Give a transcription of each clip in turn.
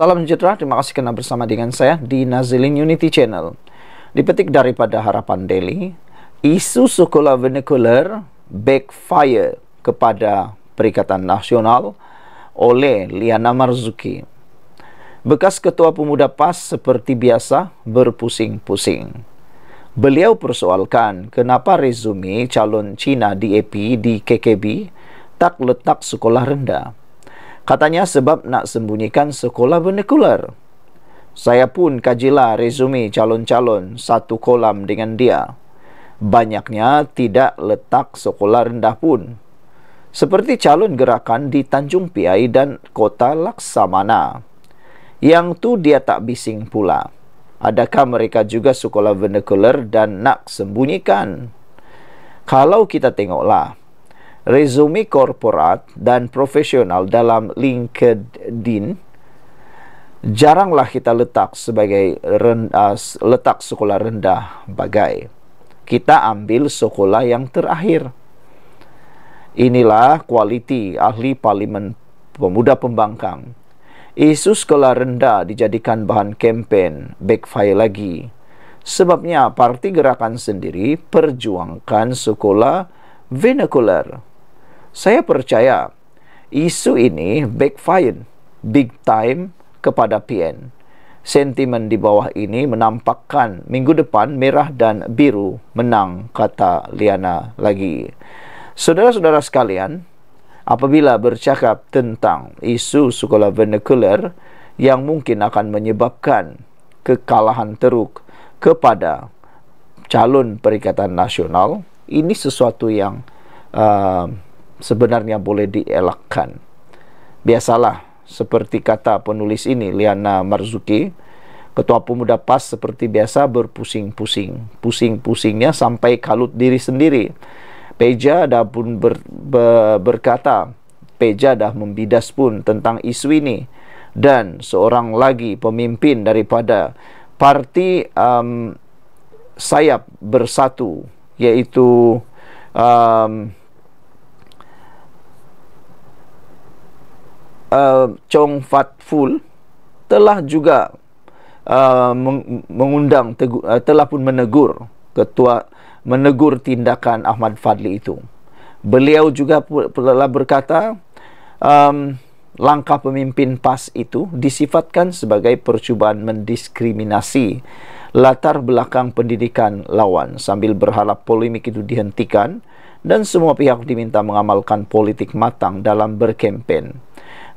Salam sejahtera, terima kasih kena bersama dengan saya di Nazilin Unity Channel. Dipetik daripada Harapan Daily, isu sekolah vernacular backfire kepada Perikatan Nasional oleh Liana Marzuki. Bekas Ketua Pemuda PAS seperti biasa berpusing-pusing. Beliau persoalkan kenapa resume calon Cina di EP di KKB tak letak sekolah rendah. Katanya sebab nak sembunyikan sekolah vernacular. Saya pun kajilah resume calon-calon satu kolam dengan dia. Banyaknya tidak letak sekolah rendah pun. Seperti calon gerakan di Tanjung Piai dan Kota Laksamana. Yang tu dia tak bising pula. Adakah mereka juga sekolah vernacular dan nak sembunyikan? Kalau kita tengoklah, resume korporat dan profesional dalam LinkedIn Jaranglah kita letak sebagai rendah, uh, letak sekolah rendah bagai kita ambil sekolah yang terakhir. Inilah kualiti ahli parlimen pemuda pembangkang. Isu sekolah rendah dijadikan bahan kempen backfire lagi. Sebabnya parti gerakan sendiri perjuangkan sekolah vernacular saya percaya isu ini backfire big time kepada PN. Sentimen di bawah ini menampakkan minggu depan merah dan biru menang kata Liana lagi. Saudara-saudara sekalian, apabila bercakap tentang isu sekolah vernacular yang mungkin akan menyebabkan kekalahan teruk kepada calon Perikatan Nasional, ini sesuatu yang uh, sebenarnya boleh dielakkan. Biasalah, seperti kata penulis ini, Liana Marzuki, Ketua Pemuda PAS seperti biasa berpusing-pusing. Pusing-pusingnya sampai kalut diri sendiri. Peja dah pun ber, ber, berkata, Peja dah membidas pun tentang isu ini. Dan seorang lagi pemimpin daripada parti um, sayap bersatu, yaitu Um, uh, Chong Fat Ful telah juga uh, mengundang tegur, uh, telah pun menegur ketua menegur tindakan Ahmad Fadli itu. Beliau juga telah berkata um, langkah pemimpin PAS itu disifatkan sebagai percubaan mendiskriminasi latar belakang pendidikan lawan sambil berharap polemik itu dihentikan dan semua pihak diminta mengamalkan politik matang dalam berkempen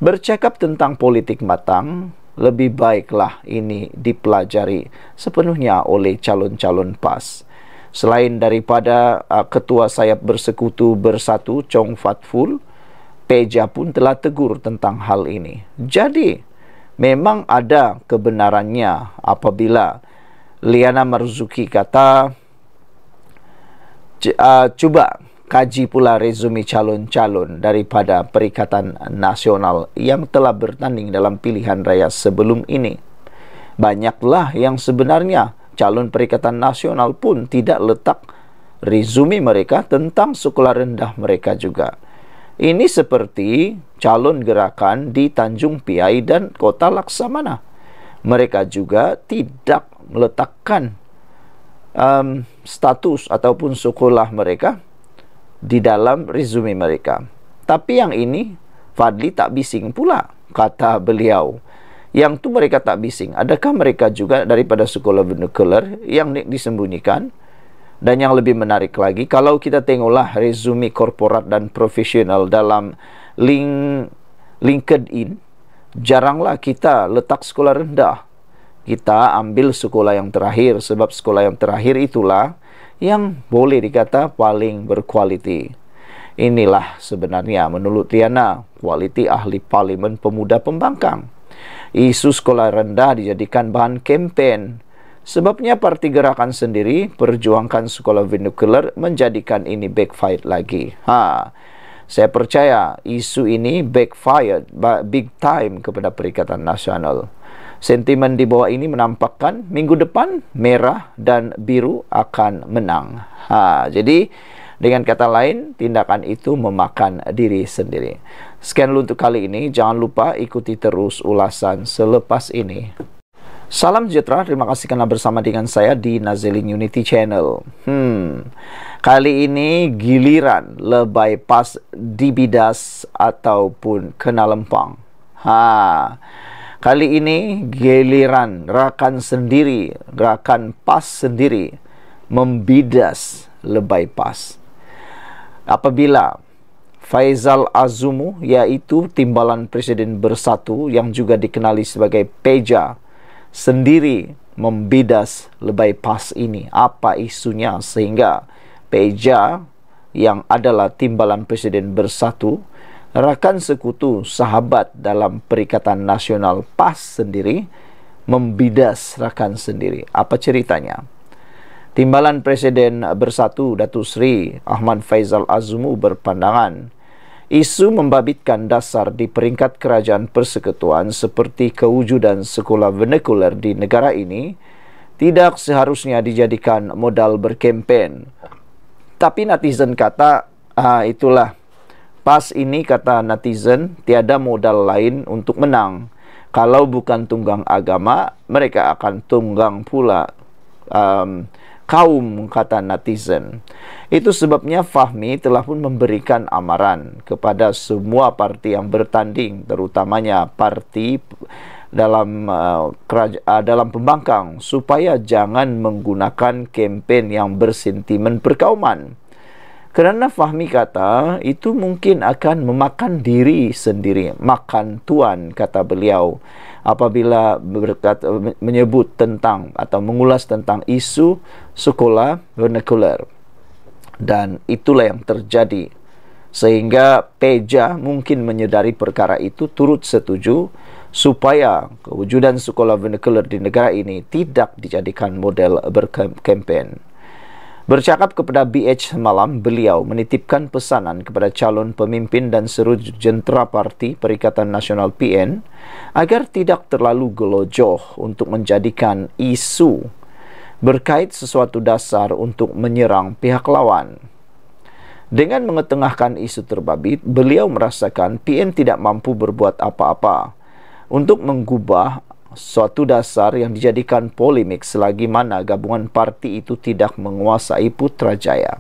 bercakap tentang politik matang lebih baiklah ini dipelajari sepenuhnya oleh calon-calon PAS. Selain daripada uh, ketua sayap bersekutu bersatu Chong Fat Fatful, Peja pun telah tegur tentang hal ini. Jadi, memang ada kebenarannya apabila Liana Marzuki kata uh, cuba kaji pula resume calon-calon daripada Perikatan Nasional yang telah bertanding dalam pilihan raya sebelum ini. Banyaklah yang sebenarnya calon Perikatan Nasional pun tidak letak resume mereka tentang sekolah rendah mereka juga. Ini seperti calon gerakan di Tanjung Piai dan Kota Laksamana. Mereka juga tidak meletakkan um, status ataupun sekolah mereka di dalam resume mereka. Tapi yang ini Fadli tak bising pula kata beliau. Yang tu mereka tak bising. Adakah mereka juga daripada sekolah binokular yang disembunyikan? Dan yang lebih menarik lagi, kalau kita tengoklah resume korporat dan profesional dalam link LinkedIn, jaranglah kita letak sekolah rendah. Kita ambil sekolah yang terakhir sebab sekolah yang terakhir itulah yang boleh dikata paling berkualiti. Inilah sebenarnya menurut Tiana, kualiti ahli parlimen pemuda pembangkang. Isu sekolah rendah dijadikan bahan kempen. Sebabnya parti gerakan sendiri perjuangkan sekolah vinukuler menjadikan ini backfire lagi. Ha. Saya percaya isu ini backfire big time kepada Perikatan Nasional. Sentimen di bawah ini menampakkan minggu depan merah dan biru akan menang. Ha, jadi dengan kata lain, tindakan itu memakan diri sendiri. Sekian dulu untuk kali ini. Jangan lupa ikuti terus ulasan selepas ini. Salam sejahtera, terima kasih karena bersama dengan saya di Nazelin Unity Channel. Hmm, kali ini giliran lebay pas dibidas ataupun kena lempang. Haa. Kali ini giliran rakan sendiri, rakan PAS sendiri membidas lebay PAS. Apabila Faizal Azumu yaitu timbalan Presiden Bersatu yang juga dikenali sebagai PEJA sendiri membidas lebay PAS ini. Apa isunya sehingga PEJA yang adalah timbalan Presiden Bersatu rakan sekutu sahabat dalam Perikatan Nasional PAS sendiri membidas rakan sendiri. Apa ceritanya? Timbalan Presiden Bersatu Datu Sri Ahmad Faizal Azmu berpandangan isu membabitkan dasar di peringkat kerajaan persekutuan seperti kewujudan sekolah vernacular di negara ini tidak seharusnya dijadikan modal berkempen. Tapi netizen kata ah, itulah PAS ini kata netizen tiada modal lain untuk menang. Kalau bukan tunggang agama, mereka akan tunggang pula um, kaum kata netizen. Itu sebabnya Fahmi telah pun memberikan amaran kepada semua parti yang bertanding, terutamanya parti dalam uh, keraja, uh, dalam pembangkang supaya jangan menggunakan kempen yang bersentimen perkauman. Kerana Fahmi kata itu mungkin akan memakan diri sendiri, makan tuan kata beliau apabila berkata, menyebut tentang atau mengulas tentang isu sekolah vernacular dan itulah yang terjadi sehingga Peja mungkin menyedari perkara itu turut setuju supaya kewujudan sekolah vernacular di negara ini tidak dijadikan model berkampen. Bercakap kepada BH semalam, beliau menitipkan pesanan kepada calon pemimpin dan seru jentera parti Perikatan Nasional PN agar tidak terlalu gelojoh untuk menjadikan isu berkait sesuatu dasar untuk menyerang pihak lawan. Dengan mengetengahkan isu terbabit, beliau merasakan PN tidak mampu berbuat apa-apa untuk mengubah suatu dasar yang dijadikan polemik selagi mana gabungan parti itu tidak menguasai Putrajaya.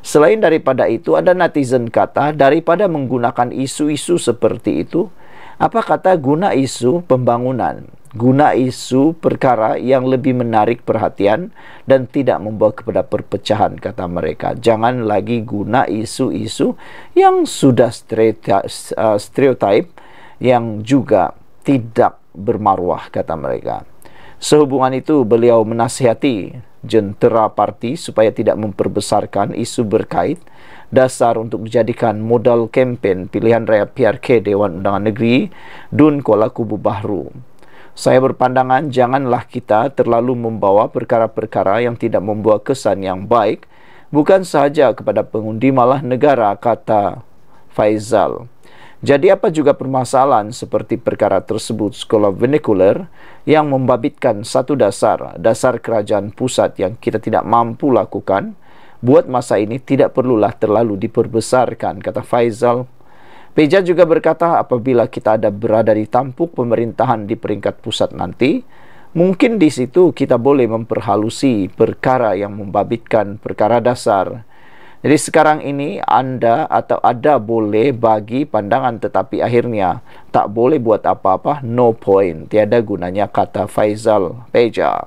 Selain daripada itu, ada netizen kata daripada menggunakan isu-isu seperti itu, apa kata guna isu pembangunan, guna isu perkara yang lebih menarik perhatian dan tidak membawa kepada perpecahan, kata mereka. Jangan lagi guna isu-isu yang sudah stereotip, uh, yang juga tidak bermaruah kata mereka. Sehubungan itu beliau menasihati jentera parti supaya tidak memperbesarkan isu berkait dasar untuk menjadikan modal kempen pilihan raya PRK Dewan Undangan Negeri Dun Kuala Kubu Bahru. Saya berpandangan janganlah kita terlalu membawa perkara-perkara yang tidak membuat kesan yang baik bukan sahaja kepada pengundi malah negara kata Faizal. Jadi apa juga permasalahan seperti perkara tersebut sekolah vernacular yang membabitkan satu dasar, dasar kerajaan pusat yang kita tidak mampu lakukan, buat masa ini tidak perlulah terlalu diperbesarkan, kata Faizal. Peja juga berkata apabila kita ada berada di tampuk pemerintahan di peringkat pusat nanti, mungkin di situ kita boleh memperhalusi perkara yang membabitkan perkara dasar, perkara dasar, jadi sekarang ini anda atau ada boleh bagi pandangan tetapi akhirnya tak boleh buat apa-apa, no point, tiada gunanya kata Faizal Peja.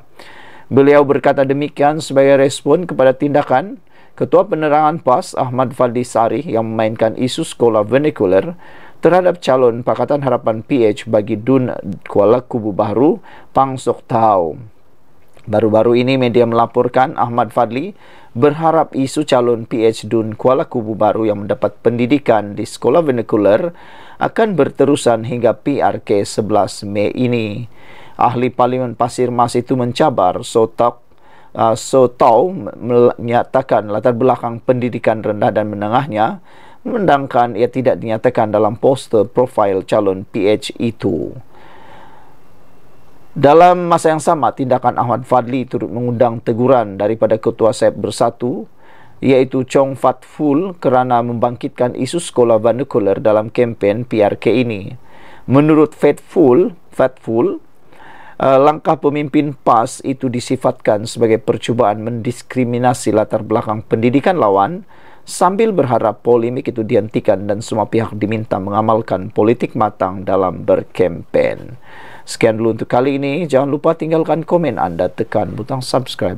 Beliau berkata demikian sebagai respon kepada tindakan Ketua Penerangan PAS Ahmad Fadli Sari yang memainkan isu sekolah vernikuler terhadap calon Pakatan Harapan PH bagi Dun Kuala Kubu Baru, Pang Sok Tau. Baru-baru ini media melaporkan Ahmad Fadli berharap isu calon PH Dun Kuala Kubu baru yang mendapat pendidikan di sekolah vernacular akan berterusan hingga PRK 11 Mei ini. Ahli Parlimen Pasir Mas itu mencabar Sotok uh, Sotau menyatakan latar belakang pendidikan rendah dan menengahnya mendangkan ia tidak dinyatakan dalam poster profil calon PH itu. Dalam masa yang sama, tindakan Ahmad Fadli turut mengundang teguran daripada Ketua Sep Bersatu iaitu Chong Fat Fatful kerana membangkitkan isu sekolah vernacular dalam kempen PRK ini. Menurut Fat Fat Fatful eh, langkah pemimpin PAS itu disifatkan sebagai percubaan mendiskriminasi latar belakang pendidikan lawan sambil berharap polemik itu dihentikan dan semua pihak diminta mengamalkan politik matang dalam berkempen. Sekian dulu untuk kali ini. Jangan lupa tinggalkan komen anda, tekan butang subscribe.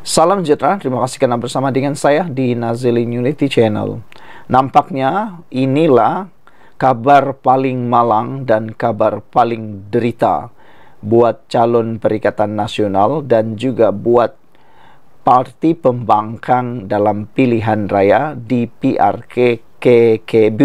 Salam sejahtera, terima kasih kerana bersama dengan saya di Nazilin Unity Channel. Nampaknya inilah kabar paling malang dan kabar paling derita buat calon perikatan nasional dan juga buat parti pembangkang dalam pilihan raya di PRK KKB.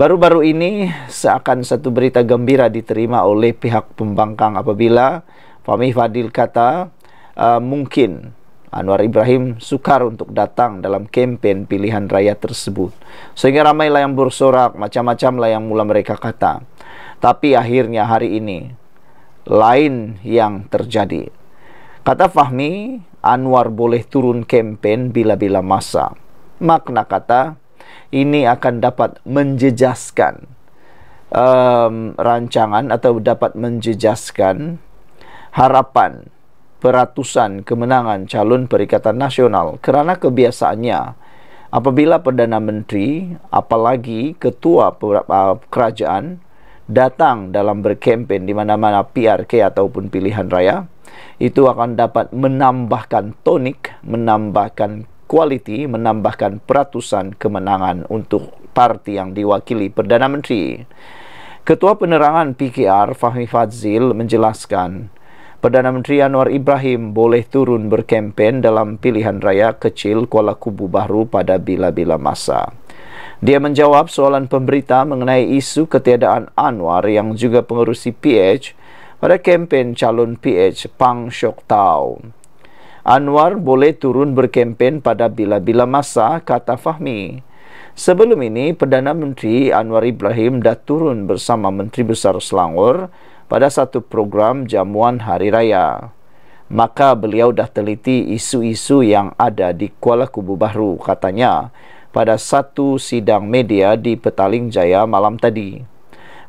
Baru-baru ini seakan satu berita gembira diterima oleh pihak pembangkang apabila Fahmi Fadil kata uh, mungkin Anwar Ibrahim sukar untuk datang dalam kempen pilihan raya tersebut. Sehingga ramailah yang bersorak, macam-macam lah yang mula mereka kata. Tapi akhirnya hari ini lain yang terjadi. Kata Fahmi, Anwar boleh turun kempen bila-bila masa. Makna kata, ini akan dapat menjejaskan um, rancangan atau dapat menjejaskan harapan peratusan kemenangan calon Perikatan Nasional kerana kebiasaannya apabila Perdana Menteri apalagi Ketua uh, Kerajaan datang dalam berkempen di mana-mana PRK ataupun pilihan raya itu akan dapat menambahkan tonik, menambahkan Equality menambahkan peratusan kemenangan untuk parti yang diwakili Perdana Menteri. Ketua Penerangan PKR Fahmi Fadzil menjelaskan, Perdana Menteri Anwar Ibrahim boleh turun berkempen dalam pilihan raya kecil Kuala Kubu Baru pada bila-bila masa. Dia menjawab soalan pemberita mengenai isu ketiadaan Anwar yang juga pengerusi PH pada kempen calon PH Pang Shok Tao. Anwar boleh turun berkempen pada bila-bila masa, kata Fahmi. Sebelum ini, Perdana Menteri Anwar Ibrahim dah turun bersama Menteri Besar Selangor pada satu program jamuan Hari Raya. Maka beliau dah teliti isu-isu yang ada di Kuala Kubu Baru, katanya, pada satu sidang media di Petaling Jaya malam tadi.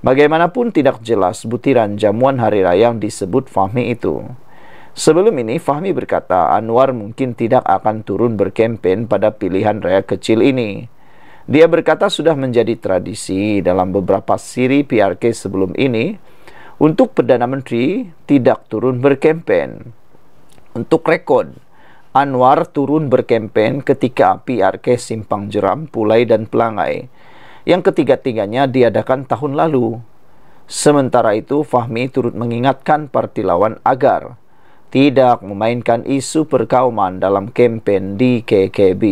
Bagaimanapun tidak jelas butiran jamuan Hari Raya yang disebut Fahmi itu. Sebelum ini, Fahmi berkata Anwar mungkin tidak akan turun berkempen pada pilihan raya kecil ini. Dia berkata sudah menjadi tradisi dalam beberapa siri PRK sebelum ini untuk Perdana Menteri tidak turun berkempen. Untuk rekod, Anwar turun berkempen ketika PRK Simpang Jeram, Pulai, dan Pelangai. Yang ketiga-tiganya diadakan tahun lalu. Sementara itu, Fahmi turut mengingatkan parti lawan agar tidak memainkan isu perkauman dalam kempen di KKB.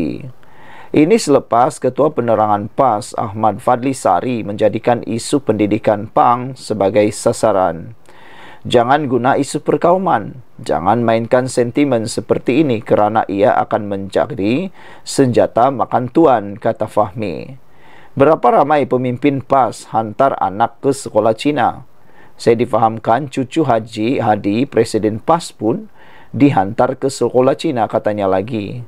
Ini selepas Ketua Penerangan PAS Ahmad Fadli Sari menjadikan isu pendidikan PANG sebagai sasaran. Jangan guna isu perkauman, jangan mainkan sentimen seperti ini kerana ia akan menjadi senjata makan tuan, kata Fahmi. Berapa ramai pemimpin PAS hantar anak ke sekolah Cina? saya difahamkan cucu Haji Hadi Presiden PAS pun dihantar ke sekolah Cina katanya lagi.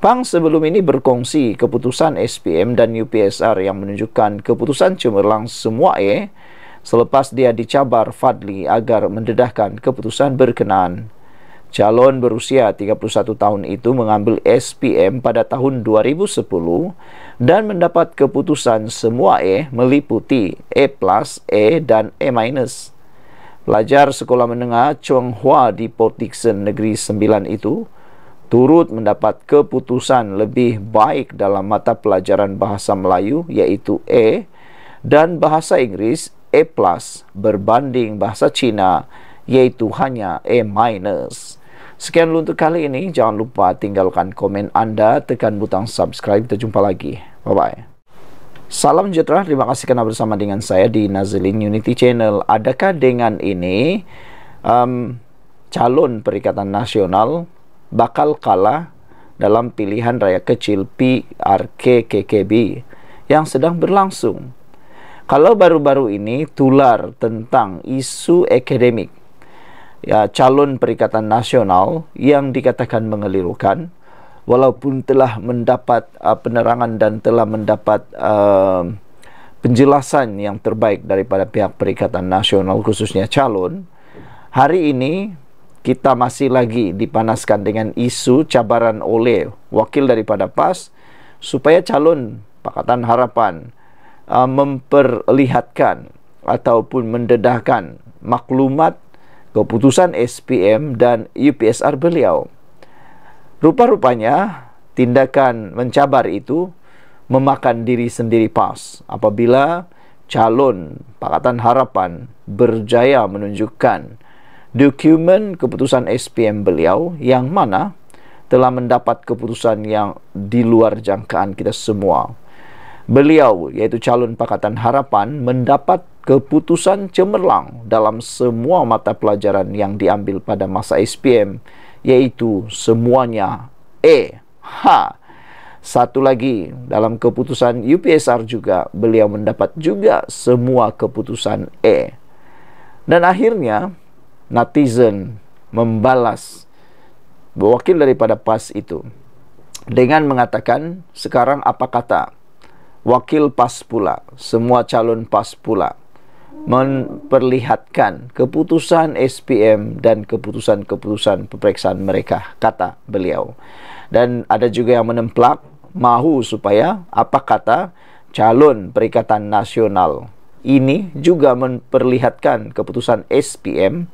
Pang sebelum ini berkongsi keputusan SPM dan UPSR yang menunjukkan keputusan cemerlang semua eh selepas dia dicabar Fadli agar mendedahkan keputusan berkenaan calon berusia 31 tahun itu mengambil SPM pada tahun 2010 dan mendapat keputusan semua E meliputi E+, E, dan E-. Pelajar sekolah menengah Chong Hua di Port Dickson Negeri Sembilan itu turut mendapat keputusan lebih baik dalam mata pelajaran Bahasa Melayu iaitu E dan Bahasa Inggeris E+, berbanding Bahasa Cina iaitu hanya E-. minus. Sekian dulu untuk kali ini. Jangan lupa tinggalkan komen Anda, tekan butang subscribe. Kita jumpa lagi. Bye-bye. Salam sejahtera, terima kasih karena bersama dengan saya di Nazlin Unity Channel. Adakah dengan ini um, calon Perikatan Nasional bakal kalah dalam pilihan raya kecil PRKKKB yang sedang berlangsung? Kalau baru-baru ini tular tentang isu akademik, ya, calon Perikatan Nasional yang dikatakan mengelirukan walaupun telah mendapat uh, penerangan dan telah mendapat uh, penjelasan yang terbaik daripada pihak Perikatan Nasional khususnya calon hari ini kita masih lagi dipanaskan dengan isu cabaran oleh wakil daripada PAS supaya calon Pakatan Harapan uh, memperlihatkan ataupun mendedahkan maklumat keputusan SPM dan UPSR beliau. Rupa-rupanya, tindakan mencabar itu memakan diri sendiri pas apabila calon Pakatan Harapan berjaya menunjukkan dokumen keputusan SPM beliau yang mana telah mendapat keputusan yang di luar jangkaan kita semua. Beliau yaitu calon Pakatan Harapan mendapat keputusan cemerlang dalam semua mata pelajaran yang diambil pada masa SPM yaitu semuanya E. Ha. Satu lagi dalam keputusan UPSR juga beliau mendapat juga semua keputusan E. Dan akhirnya netizen membalas wakil daripada PAS itu dengan mengatakan sekarang apa kata wakil PAS pula, semua calon PAS pula memperlihatkan keputusan SPM dan keputusan-keputusan peperiksaan mereka, kata beliau. Dan ada juga yang menemplak, mahu supaya apa kata calon Perikatan Nasional ini juga memperlihatkan keputusan SPM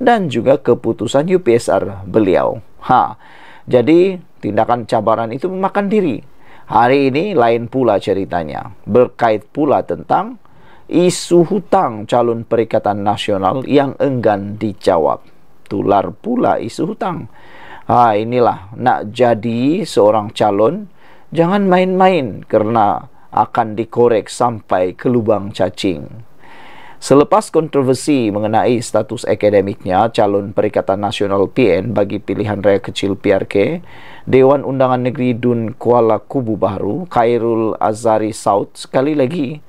dan juga keputusan UPSR beliau. Ha. Jadi tindakan cabaran itu memakan diri Hari ini lain pula ceritanya. Berkait pula tentang isu hutang calon Perikatan Nasional yang enggan dijawab. Tular pula isu hutang. Ha, inilah nak jadi seorang calon jangan main-main kerana akan dikorek sampai ke lubang cacing. Selepas kontroversi mengenai status akademiknya calon Perikatan Nasional PN bagi pilihan raya kecil PRK, Dewan Undangan Negeri Dun Kuala Kubu Baru, Khairul Azari South sekali lagi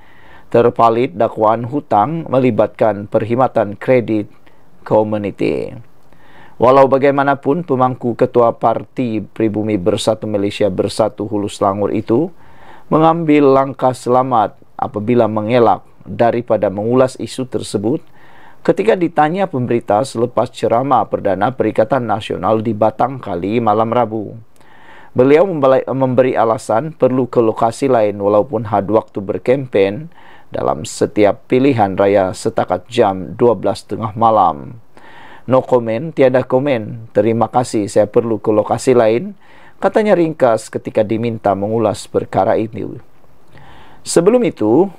terpalit dakwaan hutang melibatkan perkhidmatan kredit komuniti. Walau bagaimanapun, pemangku ketua parti Pribumi Bersatu Malaysia Bersatu Hulu Selangor itu mengambil langkah selamat apabila mengelak daripada mengulas isu tersebut Ketika ditanya pemberita selepas ceramah perdana Perikatan Nasional di Batang Kali malam Rabu, beliau memberi alasan perlu ke lokasi lain walaupun had waktu berkempen dalam setiap pilihan raya setakat jam 12.30 malam. No komen, tiada komen. Terima kasih, saya perlu ke lokasi lain, katanya ringkas ketika diminta mengulas perkara ini. Sebelum itu,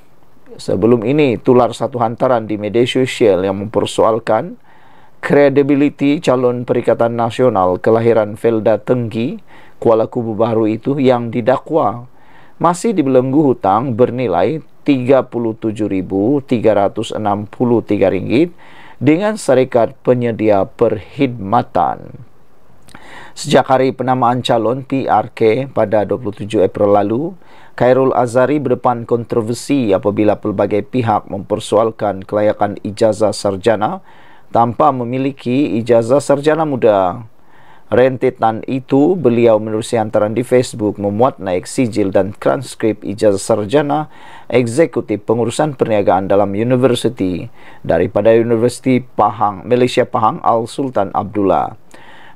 sebelum ini tular satu hantaran di media sosial yang mempersoalkan kredibiliti calon Perikatan Nasional kelahiran Felda Tenggi, Kuala Kubu Baru itu yang didakwa masih dibelenggu hutang bernilai RM37,363 dengan syarikat penyedia perkhidmatan. Sejak hari penamaan calon PRK pada 27 April lalu, Khairul Azari berdepan kontroversi apabila pelbagai pihak mempersoalkan kelayakan ijazah sarjana tanpa memiliki ijazah sarjana muda. Rentetan itu beliau menerusi hantaran di Facebook memuat naik sijil dan transkrip ijazah sarjana eksekutif pengurusan perniagaan dalam universiti daripada Universiti Pahang, Malaysia Pahang Al Sultan Abdullah.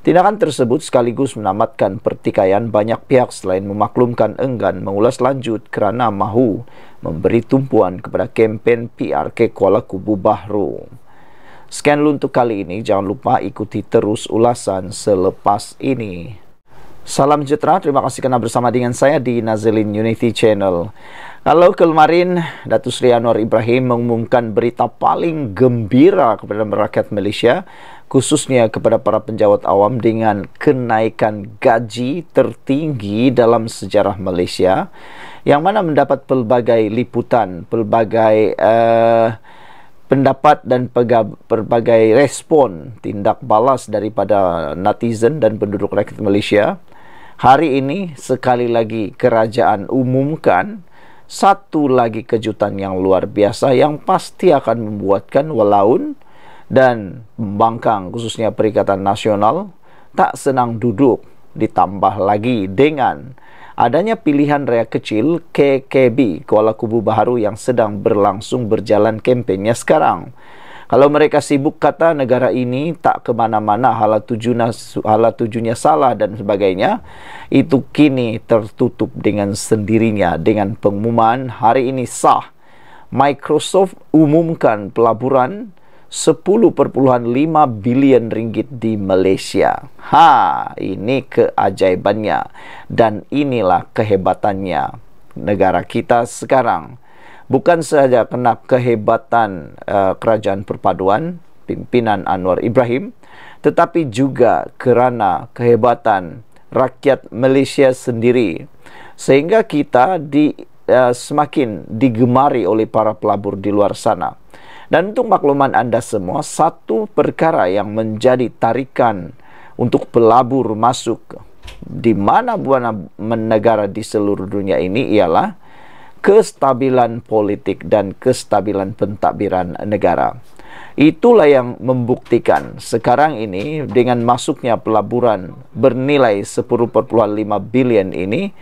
Tindakan tersebut sekaligus menamatkan pertikaian banyak pihak selain memaklumkan enggan mengulas lanjut kerana mahu memberi tumpuan kepada kempen PRK Kuala Kubu Bahru. Sekian untuk kali ini, jangan lupa ikuti terus ulasan selepas ini. Salam sejahtera, terima kasih kerana bersama dengan saya di Nazilin Unity Channel. Kalau kemarin Datu Sri Anwar Ibrahim mengumumkan berita paling gembira kepada rakyat Malaysia, khususnya kepada para penjawat awam dengan kenaikan gaji tertinggi dalam sejarah Malaysia, yang mana mendapat pelbagai liputan, pelbagai uh, pendapat dan berbagai respon tindak balas daripada netizen dan penduduk rakyat Malaysia hari ini sekali lagi kerajaan umumkan satu lagi kejutan yang luar biasa yang pasti akan membuatkan Walaun dan Bangkang khususnya Perikatan Nasional tak senang duduk ditambah lagi dengan adanya pilihan raya kecil KKB Kuala Kubu Baharu yang sedang berlangsung berjalan kempennya sekarang. Kalau mereka sibuk kata negara ini tak ke mana-mana, hala tujunya, hala tujunya salah dan sebagainya, itu kini tertutup dengan sendirinya dengan pengumuman hari ini sah. Microsoft umumkan pelaburan 10.5 bilion ringgit di Malaysia. Ha, ini keajaibannya dan inilah kehebatannya negara kita sekarang bukan sahaja kena kehebatan uh, kerajaan perpaduan pimpinan Anwar Ibrahim tetapi juga kerana kehebatan rakyat Malaysia sendiri sehingga kita di uh, semakin digemari oleh para pelabur di luar sana dan untuk makluman anda semua satu perkara yang menjadi tarikan untuk pelabur masuk di mana-mana negara di seluruh dunia ini ialah kestabilan politik dan kestabilan pentadbiran negara. Itulah yang membuktikan sekarang ini dengan masuknya pelaburan bernilai 10.5 bilion ini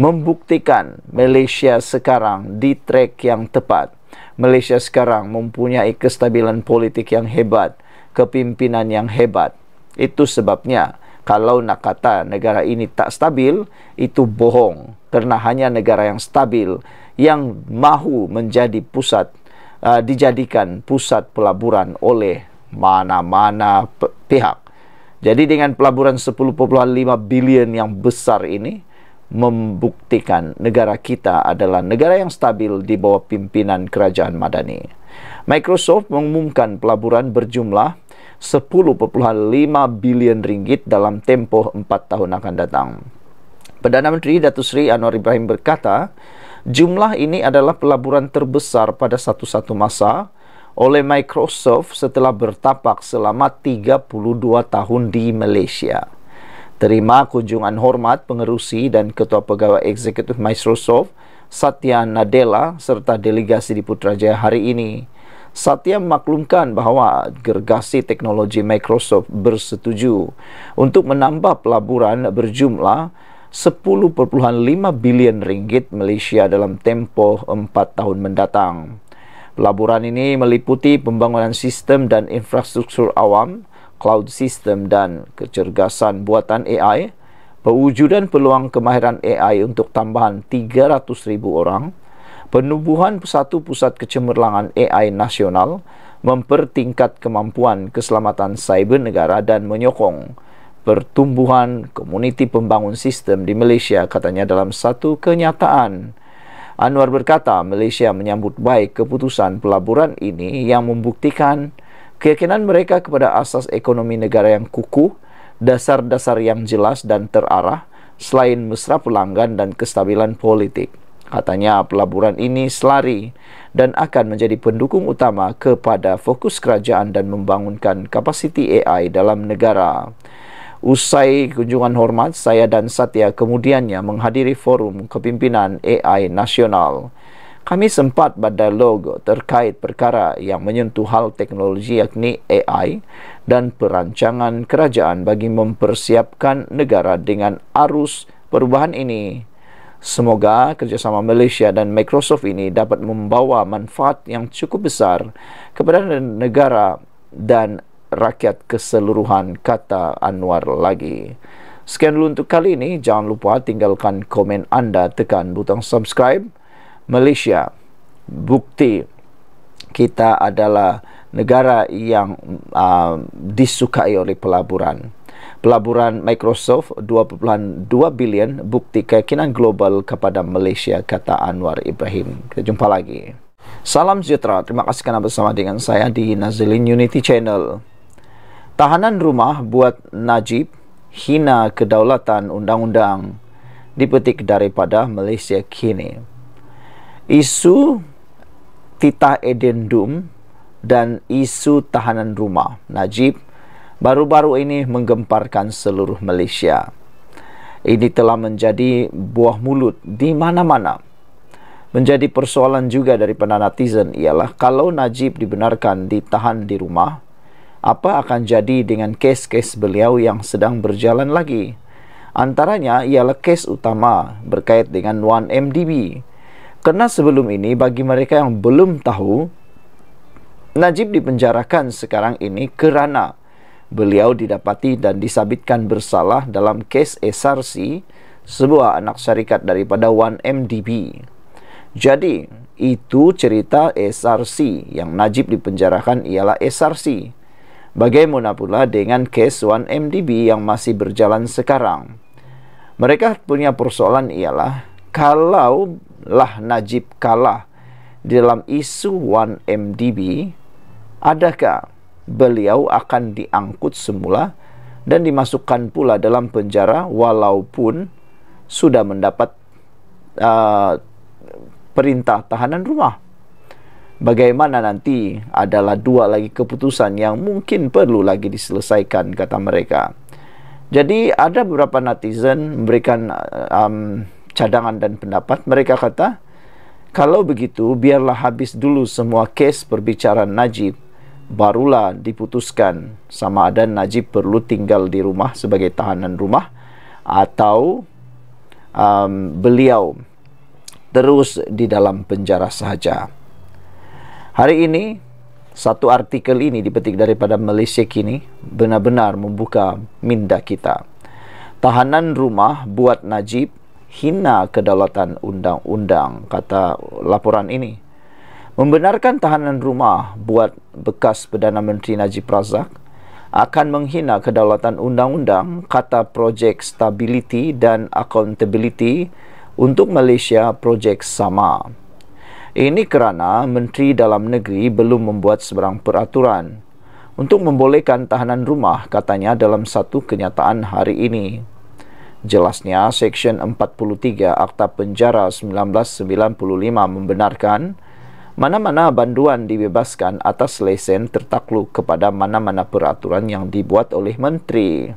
membuktikan Malaysia sekarang di track yang tepat. Malaysia sekarang mempunyai kestabilan politik yang hebat, kepimpinan yang hebat. Itu sebabnya kalau nak kata negara ini tak stabil, itu bohong. Kerana hanya negara yang stabil yang mahu menjadi pusat, uh, dijadikan pusat pelaburan oleh mana-mana pihak. Jadi dengan pelaburan 10.5 bilion yang besar ini, membuktikan negara kita adalah negara yang stabil di bawah pimpinan kerajaan madani. Microsoft mengumumkan pelaburan berjumlah 10.5 bilion ringgit dalam tempoh 4 tahun akan datang. Perdana Menteri Datuk Seri Anwar Ibrahim berkata, jumlah ini adalah pelaburan terbesar pada satu-satu masa oleh Microsoft setelah bertapak selama 32 tahun di Malaysia. Terima kunjungan hormat pengerusi dan ketua pegawai eksekutif Microsoft Satya Nadella serta delegasi di Putrajaya hari ini. Satya maklumkan bahawa gergasi teknologi Microsoft bersetuju untuk menambah pelaburan berjumlah 10.5 bilion ringgit Malaysia dalam tempoh 4 tahun mendatang. Pelaburan ini meliputi pembangunan sistem dan infrastruktur awam, cloud system dan kecergasan buatan AI, pewujudan peluang kemahiran AI untuk tambahan 300,000 orang, penubuhan satu pusat kecemerlangan AI nasional mempertingkat kemampuan keselamatan cyber negara dan menyokong pertumbuhan komuniti pembangun sistem di Malaysia katanya dalam satu kenyataan. Anwar berkata Malaysia menyambut baik keputusan pelaburan ini yang membuktikan keyakinan mereka kepada asas ekonomi negara yang kukuh, dasar-dasar yang jelas dan terarah selain mesra pelanggan dan kestabilan politik. Katanya pelaburan ini selari dan akan menjadi pendukung utama kepada fokus kerajaan dan membangunkan kapasiti AI dalam negara. Usai kunjungan hormat, saya dan Satya kemudiannya menghadiri forum kepimpinan AI nasional. Kami sempat berdialog terkait perkara yang menyentuh hal teknologi yakni AI dan perancangan kerajaan bagi mempersiapkan negara dengan arus perubahan ini. Semoga kerjasama Malaysia dan Microsoft ini dapat membawa manfaat yang cukup besar kepada negara dan rakyat keseluruhan kata Anwar lagi. Sekian dulu untuk kali ini. Jangan lupa tinggalkan komen anda tekan butang subscribe. Malaysia, bukti kita adalah negara yang uh, disukai oleh pelaburan pelaburan Microsoft 2.2 bilion bukti keyakinan global kepada Malaysia kata Anwar Ibrahim. Kita jumpa lagi. Salam sejahtera. Terima kasih kerana bersama dengan saya di Nazlin Unity Channel. Tahanan rumah buat Najib hina kedaulatan undang-undang dipetik daripada Malaysia kini. Isu titah edendum dan isu tahanan rumah Najib baru-baru ini menggemparkan seluruh Malaysia. Ini telah menjadi buah mulut di mana-mana. Menjadi persoalan juga dari netizen ialah kalau Najib dibenarkan ditahan di rumah, apa akan jadi dengan kes-kes beliau yang sedang berjalan lagi? Antaranya ialah kes utama berkait dengan 1MDB. Kerana sebelum ini bagi mereka yang belum tahu, Najib dipenjarakan sekarang ini kerana beliau didapati dan disabitkan bersalah dalam kes SRC sebuah anak syarikat daripada 1MDB. Jadi, itu cerita SRC yang Najib dipenjarakan ialah SRC. Bagaimana pula dengan kes 1MDB yang masih berjalan sekarang? Mereka punya persoalan ialah kalau lah Najib kalah dalam isu 1MDB, adakah beliau akan diangkut semula dan dimasukkan pula dalam penjara walaupun sudah mendapat uh, perintah tahanan rumah. Bagaimana nanti adalah dua lagi keputusan yang mungkin perlu lagi diselesaikan kata mereka. Jadi ada beberapa netizen memberikan uh, um, cadangan dan pendapat mereka kata kalau begitu biarlah habis dulu semua kes perbicaraan Najib barulah diputuskan sama ada Najib perlu tinggal di rumah sebagai tahanan rumah atau um, beliau terus di dalam penjara sahaja. Hari ini satu artikel ini dipetik daripada Malaysia kini benar-benar membuka minda kita. Tahanan rumah buat Najib hina kedaulatan undang-undang kata laporan ini membenarkan tahanan rumah buat bekas Perdana Menteri Najib Razak akan menghina kedaulatan undang-undang kata projek stability dan accountability untuk Malaysia projek sama. Ini kerana Menteri Dalam Negeri belum membuat sebarang peraturan untuk membolehkan tahanan rumah katanya dalam satu kenyataan hari ini. Jelasnya, Seksyen 43 Akta Penjara 1995 membenarkan mana-mana banduan dibebaskan atas lesen tertakluk kepada mana-mana peraturan yang dibuat oleh menteri.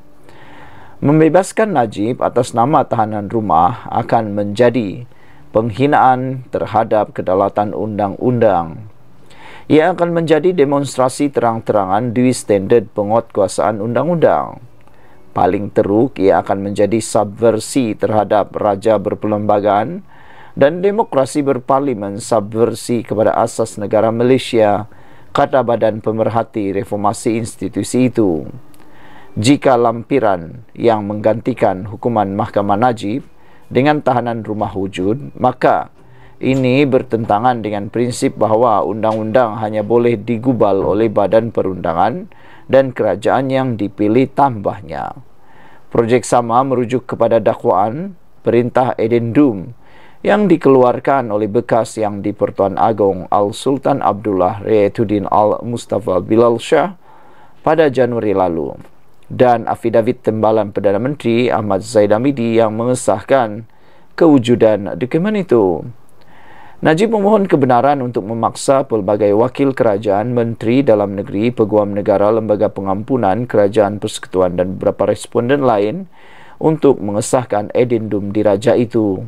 Membebaskan Najib atas nama tahanan rumah akan menjadi penghinaan terhadap kedaulatan undang-undang. Ia akan menjadi demonstrasi terang-terangan dui standard penguatkuasaan undang-undang. Paling teruk, ia akan menjadi subversi terhadap raja berperlembagaan, dan demokrasi berparlimen subversi kepada asas negara Malaysia, kata Badan Pemerhati Reformasi Institusi itu. Jika lampiran yang menggantikan hukuman Mahkamah Najib dengan tahanan rumah wujud, maka ini bertentangan dengan prinsip bahawa undang-undang hanya boleh digubal oleh badan perundangan dan kerajaan yang dipilih tambahnya. Projek sama merujuk kepada dakwaan Perintah Edendum yang dikeluarkan oleh bekas yang di Pertuan Agong Al Sultan Abdullah Rayatuddin Al Mustafa Bilal Shah pada Januari lalu dan afidavit tembalan Perdana Menteri Ahmad Zaid Hamidi yang mengesahkan kewujudan dokumen itu. Najib memohon kebenaran untuk memaksa pelbagai wakil kerajaan, menteri dalam negeri, peguam negara, lembaga pengampunan, kerajaan persekutuan dan beberapa responden lain untuk mengesahkan edendum diraja itu.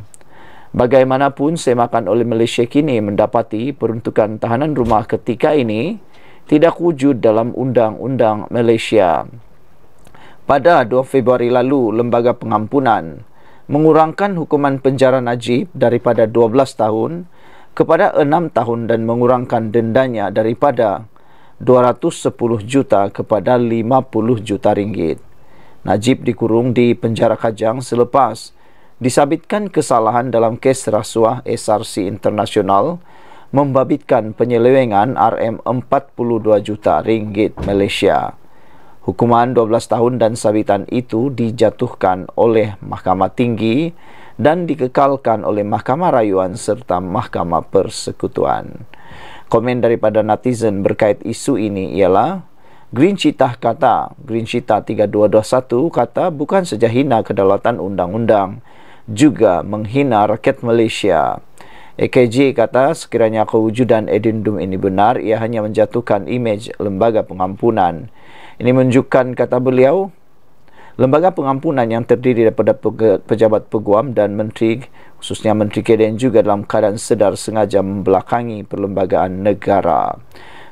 Bagaimanapun semakan oleh Malaysia kini mendapati peruntukan tahanan rumah ketika ini tidak wujud dalam undang-undang Malaysia. Pada 2 Februari lalu, Lembaga Pengampunan mengurangkan hukuman penjara Najib daripada 12 tahun kepada 6 tahun dan mengurangkan dendanya daripada 210 juta kepada 50 juta ringgit. Najib dikurung di penjara Kajang selepas disabitkan kesalahan dalam kes rasuah SRC Internasional membabitkan penyelewengan RM42 juta ringgit Malaysia. Hukuman 12 tahun dan sabitan itu dijatuhkan oleh Mahkamah Tinggi dan dikekalkan oleh Mahkamah Rayuan serta Mahkamah Persekutuan. Komen daripada netizen berkait isu ini ialah Green Citah kata, Green Citah 3221 kata bukan saja kedaulatan undang-undang, juga menghina rakyat Malaysia. AKG kata sekiranya kewujudan edendum ini benar, ia hanya menjatuhkan imej lembaga pengampunan. Ini menunjukkan kata beliau, lembaga pengampunan yang terdiri daripada pejabat peguam dan menteri, khususnya menteri keden juga dalam keadaan sedar sengaja membelakangi perlembagaan negara.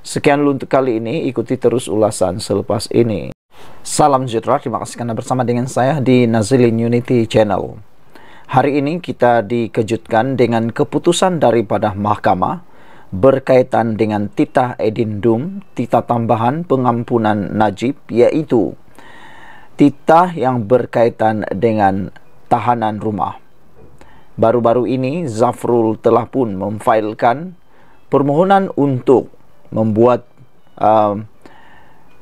Sekian dulu untuk kali ini, ikuti terus ulasan selepas ini. Salam sejahtera, terima kasih kerana bersama dengan saya di Nazilin Unity Channel. Hari ini kita dikejutkan dengan keputusan daripada mahkamah berkaitan dengan titah Edin Dum, titah tambahan pengampunan Najib iaitu titah yang berkaitan dengan tahanan rumah. Baru-baru ini Zafrul telah pun memfailkan permohonan untuk membuat uh,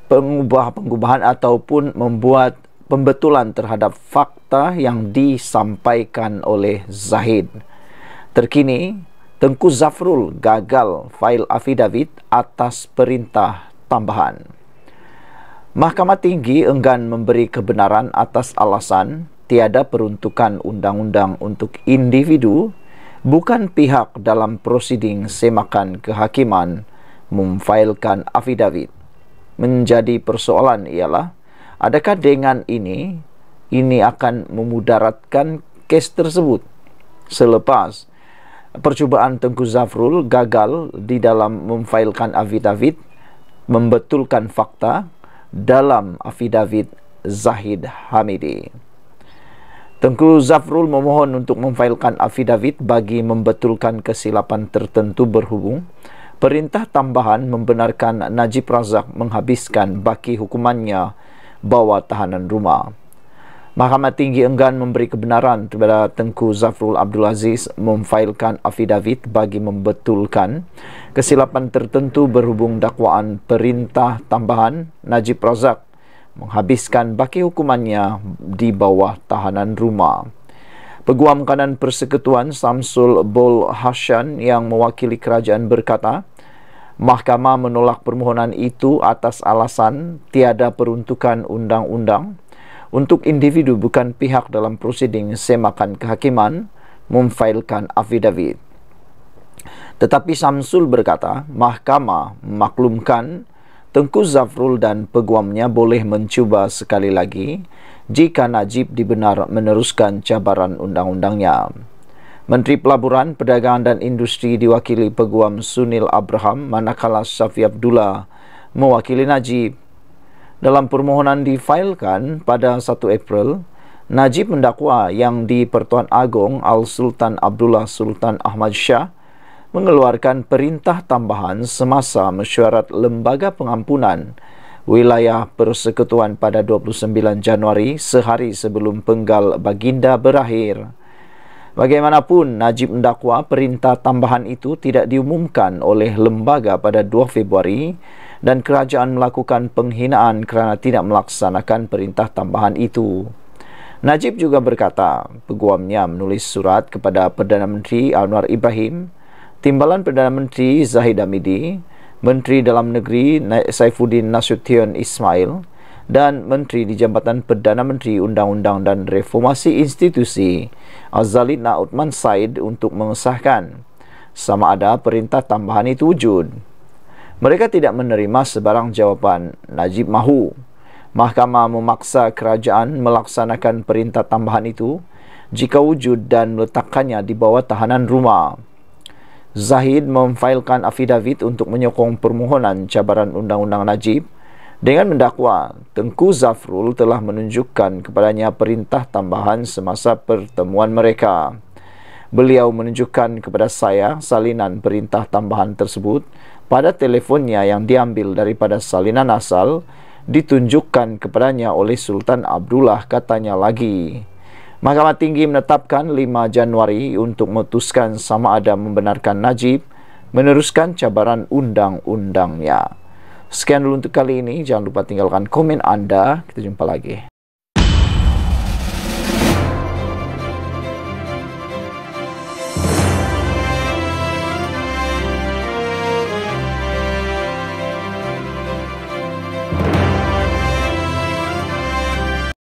pengubah-pengubahan ataupun membuat pembetulan terhadap fakta yang disampaikan oleh Zahid. Terkini, Tengku Zafrul gagal fail affidavit atas perintah tambahan. Mahkamah Tinggi enggan memberi kebenaran atas alasan tiada peruntukan undang-undang untuk individu bukan pihak dalam prosiding semakan kehakiman memfailkan affidavit. Menjadi persoalan ialah, adakah dengan ini ini akan memudaratkan kes tersebut selepas percubaan Tengku Zafrul gagal di dalam memfailkan afidavit membetulkan fakta dalam afidavit Zahid Hamidi. Tengku Zafrul memohon untuk memfailkan afidavit bagi membetulkan kesilapan tertentu berhubung perintah tambahan membenarkan Najib Razak menghabiskan baki hukumannya bawah tahanan rumah. Mahkamah Tinggi enggan memberi kebenaran kepada Tengku Zafrul Abdul Aziz memfailkan afidavit bagi membetulkan kesilapan tertentu berhubung dakwaan perintah tambahan Najib Razak menghabiskan baki hukumannya di bawah tahanan rumah. Peguam kanan persekutuan Samsul Bol Hashan yang mewakili kerajaan berkata, Mahkamah menolak permohonan itu atas alasan tiada peruntukan undang-undang untuk individu bukan pihak dalam prosiding semakan kehakiman memfailkan affidavit. Tetapi Samsul berkata, Mahkamah maklumkan Tengku Zafrul dan peguamnya boleh mencuba sekali lagi jika Najib dibenar meneruskan cabaran undang-undangnya. Menteri Pelaburan, Perdagangan dan Industri diwakili Peguam Sunil Abraham manakala Safi Abdullah mewakili Najib. Dalam permohonan difailkan pada 1 April, Najib mendakwa yang di Pertuan Agong Al-Sultan Abdullah Sultan Ahmad Shah mengeluarkan perintah tambahan semasa mesyuarat Lembaga Pengampunan Wilayah Persekutuan pada 29 Januari sehari sebelum penggal Baginda berakhir. Bagaimanapun, Najib mendakwa perintah tambahan itu tidak diumumkan oleh lembaga pada 2 Februari dan kerajaan melakukan penghinaan kerana tidak melaksanakan perintah tambahan itu. Najib juga berkata, peguamnya menulis surat kepada Perdana Menteri Anwar Ibrahim, Timbalan Perdana Menteri Zahid Hamidi, Menteri Dalam Negeri Saifuddin Nasution Ismail, dan Menteri di Jabatan Perdana Menteri Undang-Undang dan Reformasi Institusi Azali Nautman Said untuk mengesahkan sama ada perintah tambahan itu wujud. Mereka tidak menerima sebarang jawapan Najib Mahu. Mahkamah memaksa kerajaan melaksanakan perintah tambahan itu jika wujud dan meletakkannya di bawah tahanan rumah. Zahid memfailkan afidavit untuk menyokong permohonan cabaran undang-undang Najib -undang dengan mendakwa, Tengku Zafrul telah menunjukkan kepadanya perintah tambahan semasa pertemuan mereka. Beliau menunjukkan kepada saya salinan perintah tambahan tersebut pada telefonnya yang diambil daripada salinan asal ditunjukkan kepadanya oleh Sultan Abdullah katanya lagi. Mahkamah Tinggi menetapkan 5 Januari untuk memutuskan sama ada membenarkan Najib meneruskan cabaran undang-undangnya. Sekian dulu untuk kali ini. Jangan lupa tinggalkan komen Anda. Kita jumpa lagi.